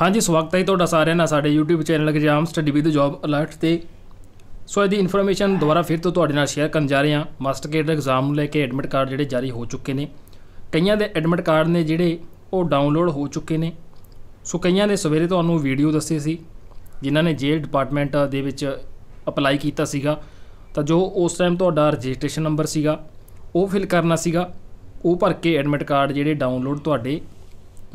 ਹਾਂਜੀ ਸਵਾਗਤ ਹੈ ਤੁਹਾਡਾ ਸਾਰਿਆਂ ਦਾ ਸਾਡੇ YouTube channel exam study with job alert ਤੇ ਸੋ ਇਹਦੀ ਇਨਫੋਰਮੇਸ਼ਨ ਦੁਬਾਰਾ ਫਿਰ ਤੋਂ ਤੁਹਾਡੇ ਨਾਲ ਸ਼ੇਅਰ ਕਰਨ ਜਾ ਰਹੇ ਹਾਂ ਮਾਸਟਰ ਕੇਡ ਐਗਜ਼ਾਮ ਨੂੰ ਲੈ ਕੇ ਐਡਮਿਟ ਕਾਰਡ ਜਿਹੜੇ ਜਾਰੀ ਹੋ ਚੁੱਕੇ ਨੇ ਕਈਆਂ ਦੇ ਐਡਮਿਟ ਕਾਰਡ ਨੇ ਜਿਹੜੇ ਉਹ ਡਾਊਨਲੋਡ ਹੋ ਚੁੱਕੇ ਨੇ ਸੋ ਕਈਆਂ ਨੇ ਸਵੇਰੇ ਤੁਹਾਨੂੰ ਵੀਡੀਓ ਦੱਸੀ ਸੀ ਜਿਨ੍ਹਾਂ ਨੇ ਜੇਲ ਡਿਪਾਰਟਮੈਂਟ ਦੇ ਵਿੱਚ ਅਪਲਾਈ ਕੀਤਾ ਸੀਗਾ ਤਾਂ ਜੋ ਉਸ ਟਾਈਮ ਤੁਹਾਡਾ ਰਜਿਸਟ੍ਰੇਸ਼ਨ ਨੰਬਰ ਸੀਗਾ ਉਹ ਫਿਲ ਕਰਨਾ ਸੀਗਾ ਉਹ ਭਰ ਕੇ ਐਡਮਿਟ ਕਾਰਡ ਜਿਹੜੇ ਡਾਊਨਲੋਡ ਤੁਹਾਡੇ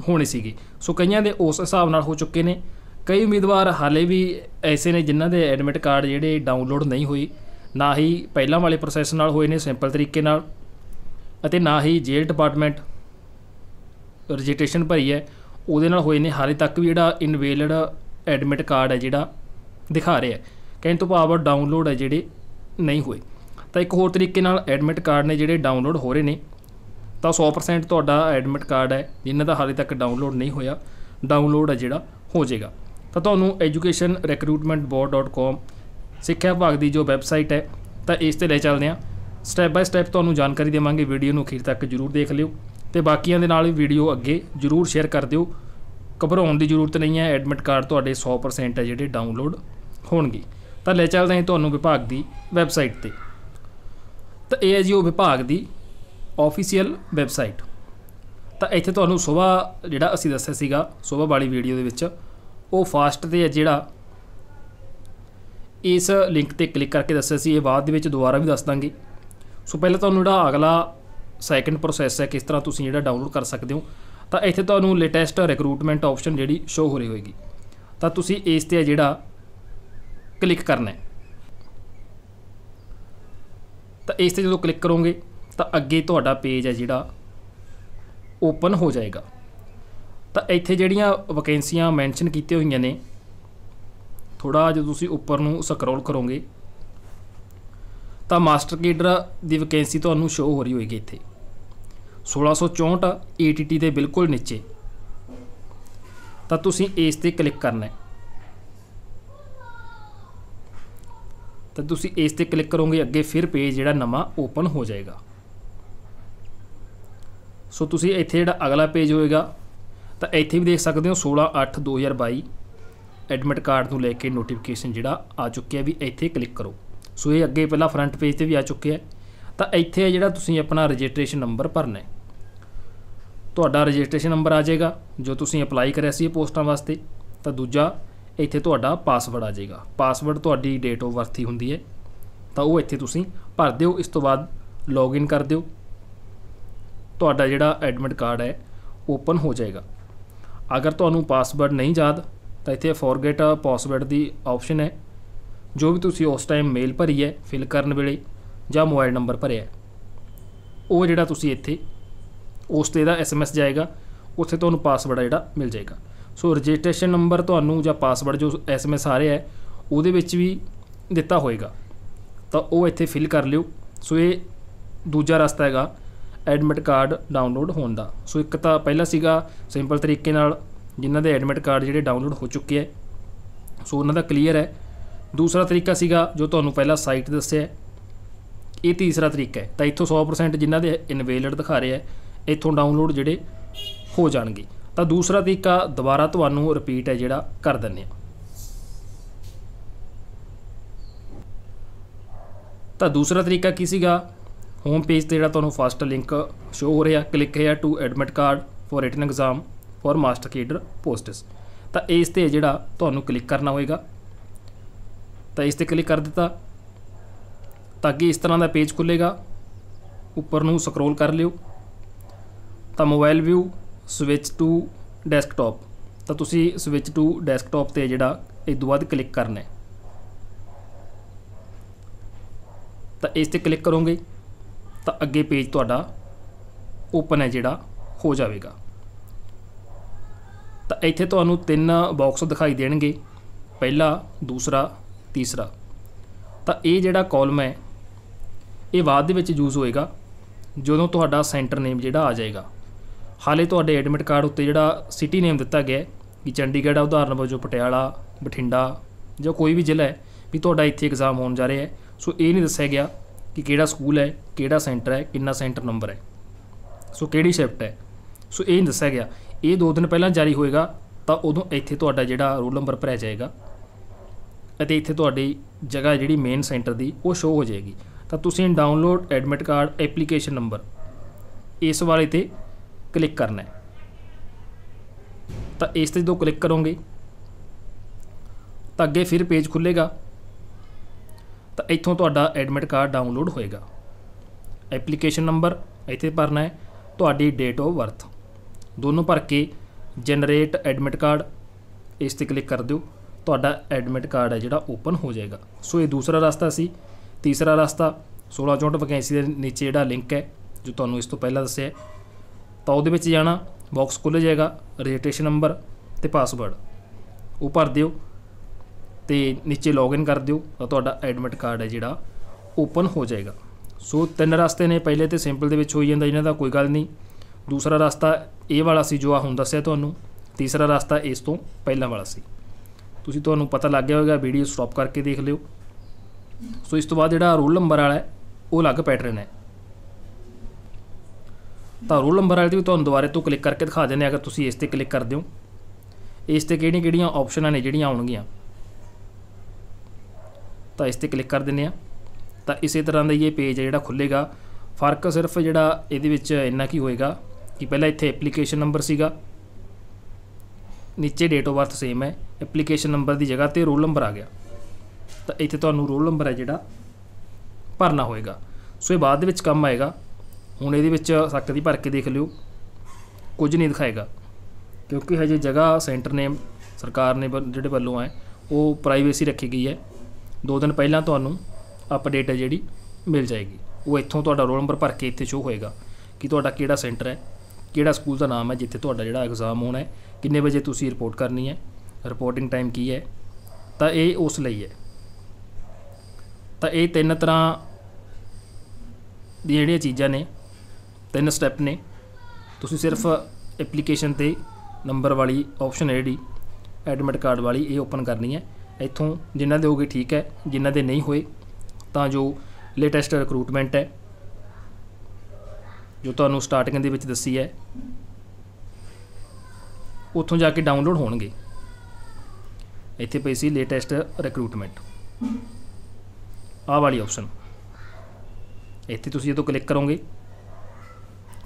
ਹੋਣੇ ਸੀਗੇ ਸੋ ਕਈਆਂ ਦੇ ਉਸ ਹਿਸਾਬ ਨਾਲ ਹੋ ਚੁੱਕੇ ਨੇ ਕਈ ਉਮੀਦਵਾਰ ਹਾਲੇ ਵੀ ਐਸੇ ਨੇ ਜਿਨ੍ਹਾਂ ਦੇ ਐਡਮਿਟ ਕਾਰਡ ਜਿਹੜੇ ਡਾਊਨਲੋਡ ਨਹੀਂ ਹੋਈ ਨਾ ਹੀ ਪਹਿਲਾਂ ਵਾਲੇ ਪ੍ਰੋਸੈਸ ਨਾਲ ਹੋਏ ਨੇ ਸਿੰਪਲ ਤਰੀਕੇ ਨਾਲ ਅਤੇ ਨਾ ਹੀ ਜੇਲ੍ਹ ਡਿਪਾਰਟਮੈਂਟ ਰਜਿਸਟ੍ਰੇਸ਼ਨ ਭਰੀ ਹੈ ਉਹਦੇ ਨਾਲ ਹੋਏ ਨੇ ਹਾਲੇ ਤੱਕ ਵੀ ਜਿਹੜਾ ਇਨਵੇਲਡ ਐਡਮਿਟ ਕਾਰਡ ਹੈ ਜਿਹੜਾ ਦਿਖਾ ਰਿਹਾ ਕਹਿਣ ਤੋਂ ਭਾਵ ਡਾਊਨਲੋਡ ਹੈ ਜਿਹੜੇ ਨਹੀਂ ਹੋਏ ਤਾਂ ਇੱਕ ਹੋਰ ਤਰੀਕੇ ਨਾਲ ਐਡਮਿਟ ਕਾਰਡ ਨੇ ਜਿਹੜੇ ਡਾਊਨਲੋਡ ਹੋ ਰਹੇ ਨੇ ਤਾਂ 100% ਤੁਹਾਡਾ ਐਡਮਿਟ ਕਾਰਡ ਹੈ ਜਿਨ੍ਹਾਂ ਦਾ ਹਾਲੇ ਤੱਕ ਡਾਊਨਲੋਡ ਨਹੀਂ ਹੋਇਆ ਡਾਊਨਲੋਡ ਹੈ ਜਿਹੜਾ ਹੋ ਜਾਏਗਾ ਤਾਂ ਤੁਹਾਨੂੰ educationrecruitmentboard.com ਸਿੱਖਿਆ ਵਿਭਾਗ ਦੀ ਜੋ ਵੈਬਸਾਈਟ ਹੈ ਤਾਂ ਇਸ ਤੇ ਲੈ ਚੱਲਦੇ ਆ ਸਟੈਪ ਬਾਈ ਸਟੈਪ ਤੁਹਾਨੂੰ ਜਾਣਕਾਰੀ ਦੇਵਾਂਗੇ ਵੀਡੀਓ ਨੂੰ ਅਖੀਰ ਤੱਕ ਜਰੂਰ ਦੇਖ ਲਿਓ ਤੇ ਬਾਕੀਆਂ ਦੇ ਨਾਲ ਵੀ ਵੀਡੀਓ ਅੱਗੇ ਜਰੂਰ ਸ਼ੇਅਰ ਕਰ ਦਿਓ ਘਬਰਾਉਣ ਦੀ ਜ਼ਰੂਰਤ ਨਹੀਂ ਹੈ ਐਡਮਿਟ ਕਾਰਡ ਤੁਹਾਡੇ 100% ਹੈ ਜਿਹੜੇ ਡਾਊਨਲੋਡ ਹੋਣਗੇ ਤਾਂ ਲੈ ਚੱਲਦੇ ਹਾਂ ਤੁਹਾਨੂੰ ਵਿਭਾਗ ਦੀ ਵੈਬਸਾਈਟ ਤੇ ਤਾਂ ਇਹ ਹੈ ਜੀ ਉਹ ਵਿਭਾਗ ਦੀ ਆਫੀਸ਼ੀਅਲ ਵੈਬਸਾਈਟ ਤਾਂ ਇੱਥੇ ਤੁਹਾਨੂੰ ਸੋਭਾ ਜਿਹੜਾ ਅਸੀਂ ਦੱਸਿਆ ਸੀਗਾ ਸੋਭਾ ਵਾਲੀ ਵੀਡੀਓ ਦੇ ਵਿੱਚ ਉਹ ਫਾਸਟ ਤੇ ਹੈ ਜਿਹੜਾ ਇਸ ਲਿੰਕ ਤੇ ਕਲਿੱਕ ਕਰਕੇ ਦੱਸਿਆ ਸੀ ਇਹ ਬਾਅਦ ਦੇ ਵਿੱਚ ਦੁਬਾਰਾ ਵੀ ਦੱਸ ਦਾਂਗੇ ਸੋ ਪਹਿਲਾਂ ਤੁਹਾਨੂੰ ਜਿਹੜਾ ਅਗਲਾ ਸੈਕੰਡ ਪ੍ਰੋਸੈਸ ਹੈ ਕਿਸ ਤਰ੍ਹਾਂ ਤੁਸੀਂ ਜਿਹੜਾ ਡਾਊਨਲੋਡ ਕਰ ਸਕਦੇ ਹੋ ਤਾਂ ਇੱਥੇ ਤੁਹਾਨੂੰ ਲੇਟੈਸਟ ਰਿਕਰੂਟਮੈਂਟ ਆਪਸ਼ਨ ਜਿਹੜੀ ਸ਼ੋ ਹੋ ਰਹੀ ਹੋਏਗੀ ਤਾਂ ਤੁਸੀਂ ਇਸ ਤੇ ਜਿਹੜਾ ਕਲਿੱਕ ਕਰਨਾ ਹੈ ਤਾਂ ਇਸ ਤੇ ਜਦੋਂ ਕਲਿੱਕ ਕਰੋਗੇ ਤਾਂ ਅੱਗੇ ਤੁਹਾਡਾ ਪੇਜ ਹੈ ਜਿਹੜਾ ਓਪਨ ਹੋ ਜਾਏਗਾ ਤਾਂ ਇੱਥੇ ਜਿਹੜੀਆਂ ਵੈਕੈਂਸੀਆਂ ਮੈਂਸ਼ਨ ਕੀਤੀਆਂ ਹੋਈਆਂ ਨੇ ਥੋੜਾ ਜਦੋਂ ਤੁਸੀਂ ਉੱਪਰ ਨੂੰ ਸਕਰੋਲ ਕਰੋਗੇ ਤਾਂ ਮਾਸਟਰ ਕੇਡਰ ਦੀ ਵੈਕੈਂਸੀ ਤੁਹਾਨੂੰ ਸ਼ੋ ਹੋ ਰਹੀ ਹੋਏਗੀ ਇੱਥੇ 1664 ATT ਦੇ ਬਿਲਕੁਲ ਨੀਚੇ ਤਾਂ ਤੁਸੀਂ ਇਸ ਤੇ ਕਲਿੱਕ ਕਰਨਾ ਹੈ ਤਾਂ ਤੁਸੀਂ ਇਸ ਤੇ ਕਲਿੱਕ ਕਰੋਗੇ ਅੱਗੇ ਫਿਰ ਪੇਜ ਜਿਹੜਾ ਨਵਾਂ ਓਪਨ ਹੋ ਜਾਏਗਾ ਸੋ ਤੁਸੀਂ ਇੱਥੇ ਜਿਹੜਾ ਅਗਲਾ ਪੇਜ ਹੋਏਗਾ ਤਾਂ ਇੱਥੇ ਵੀ ਦੇਖ ਸਕਦੇ ਹੋ 16 8 2022 ਐਡਮਿਟ ਕਾਰਡ ਨੂੰ ਲੈ ਕੇ ਨੋਟੀਫਿਕੇਸ਼ਨ ਜਿਹੜਾ ਆ ਚੁੱਕਿਆ ਵੀ ਇੱਥੇ ਕਲਿੱਕ ਕਰੋ ਸੋ ਇਹ ਅੱਗੇ ਪਹਿਲਾਂ ਫਰੰਟ ਪੇਜ ਤੇ ਵੀ ਆ ਚੁੱਕਿਆ ਤਾਂ ਇੱਥੇ ਜਿਹੜਾ ਤੁਸੀਂ ਆਪਣਾ ਰਜਿਸਟ੍ਰੇਸ਼ਨ ਨੰਬਰ ਭਰਨਾ ਹੈ ਤੁਹਾਡਾ ਰਜਿਸਟ੍ਰੇਸ਼ਨ ਨੰਬਰ ਆ ਜਾਏਗਾ ਜੋ ਤੁਸੀਂ ਅਪਲਾਈ ਕਰਿਆ ਸੀ ਇਹ ਪੋਸਟਾਂ ਵਾਸਤੇ ਤਾਂ ਦੂਜਾ ਇੱਥੇ ਤੁਹਾਡਾ ਪਾਸਵਰਡ ਆ ਜਾਏਗਾ ਪਾਸਵਰਡ ਤੁਹਾਡੀ ਡੇਟ ਆਫ ਬਰਥ ਹੀ ਹੁੰਦੀ ਹੈ ਤਾਂ ਉਹ ਇੱਥੇ ਤੁਸੀਂ ਭਰ ਦਿਓ ਇਸ ਤੋਂ ਬਾਅਦ ਲੌਗਇਨ ਕਰ ਦਿਓ ਤੁਹਾਡਾ ਜਿਹੜਾ ਐਡਮਿਟ ਕਾਰਡ ਹੈ ਓਪਨ ਹੋ ਜਾਏਗਾ ਅਗਰ ਤੁਹਾਨੂੰ ਪਾਸਵਰਡ ਨਹੀਂ ਯਾਦ ਤਾਂ ਇੱਥੇ ਫੋਰਗੇਟ ਪਾਸਵਰਡ ਦੀ ਆਪਸ਼ਨ ਹੈ ਜੋ ਵੀ ਤੁਸੀਂ ਉਸ ਟਾਈਮ ਮੇਲ ਭਰੀ ਹੈ ਫਿਲ ਕਰਨ ਵੇਲੇ ਜਾਂ ਮੋਬਾਈਲ ਨੰਬਰ ਭਰਿਆ ਉਹ ਜਿਹੜਾ ਤੁਸੀਂ ਇੱਥੇ ਉਸ ਤੇ ਦਾ ਐਸਐਮਐਸ ਜਾਏਗਾ ਉੱਥੇ ਤੁਹਾਨੂੰ ਪਾਸਵਰਡ ਜਿਹੜਾ ਮਿਲ ਜਾਏਗਾ ਸੋ ਰਜਿਸਟ੍ਰੇਸ਼ਨ ਨੰਬਰ ਤੁਹਾਨੂੰ ਜਾਂ ਪਾਸਵਰਡ ਜੋ ਐਸਐਮਐਸ ਆ ਰਿਹਾ ਹੈ ਉਹਦੇ ਵਿੱਚ ਵੀ ਦਿੱਤਾ ਹੋਏਗਾ ਤਾਂ ਉਹ ਇੱਥੇ ਫਿਲ ਕਰ ਲਿਓ ਸੋ ਇਹ ਦੂਜਾ ਰਸਤਾ ਹੈਗਾ ਐਡਮਿਟ ਕਾਰਡ ਡਾਊਨਲੋਡ ਹੋਣ ਦਾ ਸੋ ਇੱਕ ਤਾਂ ਪਹਿਲਾ ਸੀਗਾ ਸਿੰਪਲ ਤਰੀਕੇ ਨਾਲ ਜਿਨ੍ਹਾਂ ਦੇ ਐਡਮਿਟ ਕਾਰਡ ਜਿਹੜੇ ਡਾਊਨਲੋਡ ਹੋ ਚੁੱਕੇ ਐ ਸੋ ਉਹਨਾਂ ਦਾ ਕਲੀਅਰ ਹੈ ਦੂਸਰਾ ਤਰੀਕਾ ਸੀਗਾ ਜੋ ਤੁਹਾਨੂੰ ਪਹਿਲਾਂ ਸਾਈਟ ਦੱਸਿਆ ਇਹ ਤੀਸਰਾ ਤਰੀਕਾ ਹੈ ਤਾਂ ਇੱਥੋਂ 100% ਜਿਨ੍ਹਾਂ ਦੇ ਇਨਵੇਲਡ ਦਿਖਾ ਰਿਹਾ ਐ ਇੱਥੋਂ ਡਾਊਨਲੋਡ ਜਿਹੜੇ ਹੋ ਜਾਣਗੇ ਤਾਂ ਦੂਸਰਾ ਤਰੀਕਾ ਦੁਬਾਰਾ ਤੁਹਾਨੂੰ ਰਿਪੀਟ ਹੈ ਜਿਹੜਾ ਕਰ ਦਿੰਨੇ ਆ ਤਾਂ ਦੂਸਰਾ ਤਰੀਕਾ ਕੀ ਸੀਗਾ ਹੋਮ ਪੇਜ ਤੇ ਜਿਹੜਾ ਤੁਹਾਨੂੰ ਫਸਟ ਲਿੰਕ ਸ਼ੋ ਹੋ ਰਿਹਾ ਕਲਿੱਕ ਹੈ to admit card for written exam for master cadre posts ਤਾਂ ਇਸ ਤੇ ਜਿਹੜਾ ਤੁਹਾਨੂੰ ਕਲਿੱਕ ਕਰਨਾ ਹੋਏਗਾ ਤਾਂ ਇਸ ਤੇ ਕਲਿੱਕ ਕਰ ਦਿੱਤਾ ਤਾਂ ਕਿ ਇਸ ਤਰ੍ਹਾਂ ਦਾ ਪੇਜ ਖੁੱਲੇਗਾ ਉੱਪਰ ਨੂੰ ਸਕਰੋਲ ਕਰ ਲਿਓ ਤਾਂ mobile view switch to desktop ਤਾਂ ਤੁਸੀਂ ਸਵਿਚ ਟੂ ਡੈਸਕਟਾਪ ਤੇ ਜਿਹੜਾ ਇਸ ਤੋਂ ਬਾਅਦ ਕਲਿੱਕ ਕਰਨਾ ਹੈ ਤਾਂ ਇਸ ਤੇ ਕਲਿੱਕ ਕਰੋਗੇ ਤਾਂ ਅੱਗੇ ਪੇਜ ਤੁਹਾਡਾ ਓਪਨ ਹੈ ਜਿਹੜਾ ਹੋ ਜਾਵੇਗਾ ਤਾਂ ਇੱਥੇ ਤੁਹਾਨੂੰ ਤਿੰਨ ਬਾਕਸ ਦਿਖਾਈ ਦੇਣਗੇ ਪਹਿਲਾ ਦੂਸਰਾ ਤੀਸਰਾ ਤਾਂ ਇਹ ਜਿਹੜਾ ਕਾਲਮ ਹੈ ਇਹ ਬਾਅਦ ਦੇ ਵਿੱਚ ਯੂਜ਼ ਹੋਏਗਾ ਜਦੋਂ ਤੁਹਾਡਾ ਸੈਂਟਰ ਨੇਮ ਜਿਹੜਾ ਆ ਜਾਏਗਾ ਹਾਲੇ ਤੁਹਾਡੇ ਐਡਮਿਟ ਕਾਰਡ ਉੱਤੇ ਜਿਹੜਾ ਸਿਟੀ ਨੇਮ ਦਿੱਤਾ ਗਿਆ ਕਿ ਚੰਡੀਗੜ੍ਹ ਆ ਉਦਾਹਰਨ ਵਜੋਂ ਪਟਿਆਲਾ ਬਠਿੰਡਾ ਜਾਂ ਕੋਈ ਵੀ ਜ਼ਿਲ੍ਹਾ ਹੈ ਵੀ ਤੁਹਾਡਾ ਇੱਥੇ ਐਗਜ਼ਾਮ ਹੋਣ ਜਾ ਰਿਹਾ ਹੈ ਸੋ ਇਹ ਨਹੀਂ ਦੱਸਿਆ ਗਿਆ ਕਿ ਕਿਹੜਾ ਸਕੂਲ ਹੈ ਕਿਹੜਾ ਸੈਂਟਰ ਹੈ ਕਿੰਨਾ ਸੈਂਟਰ ਨੰਬਰ ਹੈ ਸੋ ਕਿਹੜੀ ਸ਼ਿਫਟ ਹੈ ਸੋ ਇਹ ਦੱਸਿਆ ਗਿਆ ਇਹ 2 ਦਿਨ ਪਹਿਲਾਂ ਜਾਰੀ ਹੋਏਗਾ ਤਾਂ ਉਦੋਂ ਇੱਥੇ ਤੁਹਾਡਾ ਜਿਹੜਾ ਰੋਲ ਨੰਬਰ ਭਰਿਆ ਜਾਏਗਾ ਅਤੇ ਇੱਥੇ ਤੁਹਾਡੀ ਜਗ੍ਹਾ ਜਿਹੜੀ ਮੇਨ ਸੈਂਟਰ ਦੀ ਉਹ ਸ਼ੋ ਹੋ ਜਾਏਗੀ ਤਾਂ ਤੁਸੀਂ download admit card application number ਇਸ ਵਾਲੇ ਤੇ ਕਲਿੱਕ ਕਰਨਾ ਹੈ ਤਾਂ ਇਸ ਤੇ ਜਦੋਂ ਕਲਿੱਕ ਕਰੋਗੇ ਤਾਂ ਅੱਗੇ ਫਿਰ ਪੇਜ ਖੁੱਲੇਗਾ ਤਾਂ ਇੱਥੋਂ ਤੁਹਾਡਾ ਐਡਮਿਟ ਕਾਰਡ ਡਾਊਨਲੋਡ ਹੋਏਗਾ ਐਪਲੀਕੇਸ਼ਨ ਨੰਬਰ ਇੱਥੇ ਭਰਨਾ ਹੈ ਤੁਹਾਡੀ ਡੇਟ ਆਫ ਬਰਥ ਦੋਨੋਂ ਭਰ ਕੇ ਜਨਰੇਟ ਐਡਮਿਟ ਕਾਰਡ ਇਸ ਤੇ ਕਲਿੱਕ ਕਰ ਦਿਓ ਤੁਹਾਡਾ ਐਡਮਿਟ ਕਾਰਡ ਹੈ ਜਿਹੜਾ ਓਪਨ ਹੋ ਜਾਏਗਾ ਸੋ ਇਹ ਦੂਸਰਾ ਰਸਤਾ ਸੀ ਤੀਸਰਾ ਰਸਤਾ 1664 ਵੈਕੈਂਸੀ ਦੇ ਨੀਚੇ ਜਿਹੜਾ ਲਿੰਕ ਹੈ ਜੋ ਤੁਹਾਨੂੰ ਇਸ ਤੋਂ ਪਹਿਲਾਂ ਦੱਸਿਆ ਤਾਂ ਉਹਦੇ ਵਿੱਚ ਜਾਣਾ ਬਾਕਸ ਖੁੱਲ ਜਾਏਗਾ ਰਜਿਸਟ੍ਰੇਸ਼ਨ ਨੰਬਰ ਤੇ ਪਾਸਵਰਡ ਉਹ ਭਰ ਦਿਓ ਤੇ ਨੀਚੇ ਲੌਗਇਨ ਕਰ ਦਿਓ ਤਾਂ ਤੁਹਾਡਾ ਐਡਮਿਟ ਕਾਰਡ ਹੈ ਜਿਹੜਾ ਓਪਨ ਹੋ ਜਾਏਗਾ ਸੋ ਤਿੰਨ ਰਸਤੇ ਨੇ ਪਹਿਲੇ ਤੇ ਸਿੰਪਲ ਦੇ ਵਿੱਚ ਹੋਈ ਜਾਂਦਾ ਇਹਨਾਂ ਦਾ ਕੋਈ ਗੱਲ ਨਹੀਂ ਦੂਸਰਾ ਰਸਤਾ ਇਹ ਵਾਲਾ ਸੀ ਜੋ ਆ ਹੁਣ ਦੱਸਿਆ ਤੁਹਾਨੂੰ ਤੀਸਰਾ ਰਸਤਾ ਇਸ ਤੋਂ ਪਹਿਲਾਂ ਵਾਲਾ ਸੀ ਤੁਸੀਂ ਤੁਹਾਨੂੰ ਪਤਾ ਲੱਗ ਗਿਆ ਹੋਵੇਗਾ ਵੀਡੀਓ ਸਟਾਪ ਕਰਕੇ ਦੇਖ ਲਿਓ ਸੋ ਇਸ ਤੋਂ ਬਾਅਦ ਜਿਹੜਾ ਰੋਲ ਨੰਬਰ ਵਾਲਾ ਹੈ ਉਹ ਅਲੱਗ ਪੈਟਰਨ ਹੈ ਤਾਂ ਰੋਲ ਨੰਬਰ ਵਾਲੇ ਤੇ ਵੀ ਤੁਹਾਨੂੰ ਦੁਬਾਰੇ ਤੋਂ ਕਲਿੱਕ ਕਰਕੇ ਦਿਖਾ ਦਿੰਦੇ ਆ ਅਗਰ ਤੁਸੀਂ ਇਸ ਤੇ ਕਲਿੱਕ ਕਰਦੇ ਹੋ ਇਸ ਤੇ ਕਿਹੜੀਆਂ-ਕਿਹੜੀਆਂ ਆਪਸ਼ਨਾਂ ਨੇ ਜਿਹੜੀਆਂ ਆਉਣਗੀਆਂ ਤਾਂ ਇਸ ਤੇ ਕਲਿੱਕ ਕਰ ਦਿੰਨੇ ਆ ਤਾਂ ਇਸੇ ਤਰ੍ਹਾਂ ਦਾ ਇਹ ਪੇਜ ਹੈ ਜਿਹੜਾ ਖੁੱਲੇਗਾ ਫਰਕ ਸਿਰਫ ਜਿਹੜਾ ਇਹਦੇ ਵਿੱਚ ਇੰਨਾ ਕੀ ਹੋਏਗਾ ਕਿ ਪਹਿਲਾਂ ਇੱਥੇ ਐਪਲੀਕੇਸ਼ਨ ਨੰਬਰ ਸੀਗਾ ਨੀਚੇ ਡੇਟ ਆਫ ਬਰਥ ਸੇਮ ਹੈ ਐਪਲੀਕੇਸ਼ਨ ਨੰਬਰ ਦੀ ਜਗ੍ਹਾ ਤੇ ਰੋਲ ਨੰਬਰ ਆ ਗਿਆ ਤਾਂ ਇੱਥੇ ਤੁਹਾਨੂੰ ਰੋਲ ਨੰਬਰ ਹੈ ਜਿਹੜਾ ਭਰਨਾ ਹੋਏਗਾ ਸੋ ਇਹ ਬਾਅਦ ਦੇ ਵਿੱਚ ਕੰਮ ਆਏਗਾ ਹੁਣ ਇਹਦੇ ਵਿੱਚ ਸਖਤ ਦੀ ਭਰ ਕੇ ਦੇਖ ਲਿਓ ਕੁਝ ਨਹੀਂ ਦਿਖਾਏਗਾ ਕਿਉਂਕਿ ਹਜੇ ਜਗ੍ਹਾ ਸੈਂਟਰ ਨੇਮ ਸਰਕਾਰ ਨੇ ਜਿਹੜੇ ਵੱਲੋਂ ਆਏ ਉਹ ਪ੍ਰਾਈਵੇਸੀ ਰੱਖੀ ਗਈ ਹੈ ਦੋ ਦਿਨ ਪਹਿਲਾਂ ਤੁਹਾਨੂੰ ਅਪਡੇਟ ਹੈ ਜਿਹੜੀ ਮਿਲ ਜਾਏਗੀ ਉਹ ਇੱਥੋਂ ਤੁਹਾਡਾ ਰੋਲ ਨੰਬਰ ਭਰ ਕੇ ਇੱਥੇ ਸ਼ੋ ਹੋਏਗਾ ਕਿ ਤੁਹਾਡਾ ਕਿਹੜਾ ਸੈਂਟਰ ਹੈ ਕਿਹੜਾ ਸਕੂਲ ਦਾ ਨਾਮ ਹੈ ਜਿੱਥੇ ਤੁਹਾਡਾ ਜਿਹੜਾ ਐਗਜ਼ਾਮ ਹੋਣਾ ਹੈ ਕਿੰਨੇ ਵਜੇ ਤੁਸੀਂ ਰਿਪੋਰਟ ਕਰਨੀ ਹੈ ਰਿਪੋਰਟਿੰਗ ਟਾਈਮ ਕੀ ਹੈ ਤਾਂ ਇਹ ਉਸ ਲਈ ਹੈ ਤਾਂ ਇਹ ਤਿੰਨ ਤਰ੍ਹਾਂ ਦੀ ਜਿਹੜੀਆਂ ਚੀਜ਼ਾਂ ਨੇ ਤਿੰਨ ਸਟੈਪ ਨੇ ਤੁਸੀਂ ਸਿਰਫ ਐਪਲੀਕੇਸ਼ਨ ਤੇ ਨੰਬਰ ਵਾਲੀ ਆਪਸ਼ਨ ਐਡੀ ਐਡਮਿਟ ਕਾਰਡ ਵਾਲੀ ਇਹ ਓਪਨ ਕਰਨੀ ਹੈ ਇੱਥੋਂ ਜਿਨ੍ਹਾਂ ਦੇ ਹੋਗੇ ਠੀਕ ਹੈ ਜਿਨ੍ਹਾਂ ਦੇ ਨਹੀਂ ਹੋਏ ਤਾਂ ਜੋ ਲੇਟੈਸਟ ਰਿਕਰੂਟਮੈਂਟ ਹੈ ਜੋ ਤੁਹਾਨੂੰ ਸਟਾਰਟਿੰਗ ਦੇ ਵਿੱਚ ਦੱਸੀ ਹੈ ਉੱਥੋਂ ਜਾ ਕੇ ਡਾਊਨਲੋਡ ਹੋਣਗੇ ਇੱਥੇ ਪਈ ਸੀ ਲੇਟੈਸਟ ਰਿਕਰੂਟਮੈਂਟ ਆਹ ਵਾਲੀ ਆਪਸ਼ਨ ਇੱਥੇ ਤੁਸੀਂ ਜਦੋਂ ਕਲਿੱਕ ਕਰੋਗੇ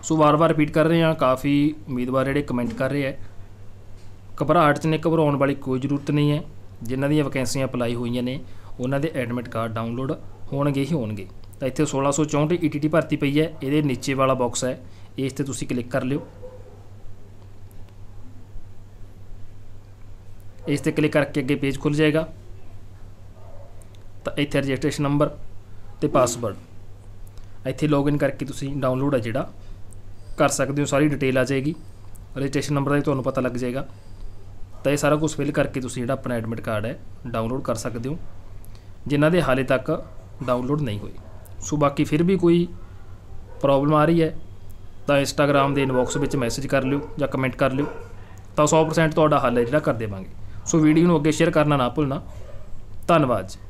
ਸੋ ਵਾਰ-ਵਾਰ ਰਿਪੀਟ ਕਰ ਰਹੇ ਹਾਂ ਕਾਫੀ ਉਮੀਦਵਾਰ ਜਿਹੜੇ ਕਮੈਂਟ ਕਰ ਰਹੇ ਆ ਘਬਰਾਹਟ 'ਚ ਨੇ ਘਬਰਾਉਣ ਵਾਲੀ ਕੋਈ ਜ਼ਰੂਰਤ ਨਹੀਂ ਹੈ ਜਿਨ੍ਹਾਂ ਦੀਆਂ ਵੈਕੈਂਸੀਆਂ ਅਪਲਾਈ ਹੋਈਆਂ ਨੇ ਉਹਨਾਂ ਦੇ ਐਡਮਿਟ ਕਾਰਡ ਡਾਊਨਲੋਡ ਹੋਣਗੇ ਹੀ ਹੋਣਗੇ ਤਾਂ ਇੱਥੇ 1664 ETT ਭਰਤੀ ਪਈ ਹੈ ਇਹਦੇ ਨੀਚੇ ਵਾਲਾ ਬਾਕਸ ਹੈ ਇਸ ਤੇ ਤੁਸੀਂ ਕਲਿੱਕ ਕਰ ਲਿਓ ਇਸ ਤੇ ਕਲਿੱਕ ਕਰਕੇ ਅੱਗੇ ਪੇਜ ਖੁੱਲ ਜਾਏਗਾ ਤਾਂ ਇੱਥੇ ਰਜਿਸਟ੍ਰੇਸ਼ਨ ਨੰਬਰ ਤੇ ਪਾਸਵਰਡ ਇੱਥੇ ਲੌਗਇਨ ਕਰਕੇ ਤੁਸੀਂ ਡਾਊਨਲੋਡ ਹੈ ਜਿਹੜਾ ਕਰ ਸਕਦੇ ਹੋ ਸਾਰੀ ਡਿਟੇਲ ਆ ਜਾਏਗੀ ਰਜਿਸਟ੍ਰੇਸ਼ਨ ਨੰਬਰ ਦਾ ਤੁਹਾਨੂੰ ਪਤਾ ਲੱਗ ਜਾਏਗਾ ਤਾਂ ਇਹ ਸਾਰਾ ਕੁਝ ਫਿਲ ਕਰਕੇ ਤੁਸੀਂ ਜਿਹੜਾ ਆਪਣਾ ਐਡਮਿਟ ਕਾਰਡ ਹੈ ਡਾਊਨਲੋਡ ਕਰ ਸਕਦੇ ਹੋ ਜਿਨ੍ਹਾਂ ਦੇ ਹਾਲੇ ਤੱਕ ਡਾਊਨਲੋਡ ਨਹੀਂ ਹੋਏ ਸੋ ਬਾਕੀ ਫਿਰ ਵੀ ਕੋਈ ਪ੍ਰੋਬਲਮ ਆ ਰਹੀ ਹੈ ਤਾਂ ਇੰਸਟਾਗ੍ਰam ਦੇ ਇਨਬਾਕਸ ਵਿੱਚ ਮੈਸੇਜ ਕਰ ਲਿਓ ਜਾਂ ਕਮੈਂਟ ਕਰ ਲਿਓ ਤਾਂ 100% ਤੁਹਾਡਾ ਹੱਲ ਹੈ ਜਿਹੜਾ ਕਰ ਦੇਵਾਂਗੇ ਸੋ ਵੀਡੀਓ ਨੂੰ ਅੱਗੇ ਸ਼ੇਅਰ ਕਰਨਾ ਨਾ ਭੁੱਲਣਾ ਧੰਨਵਾਦ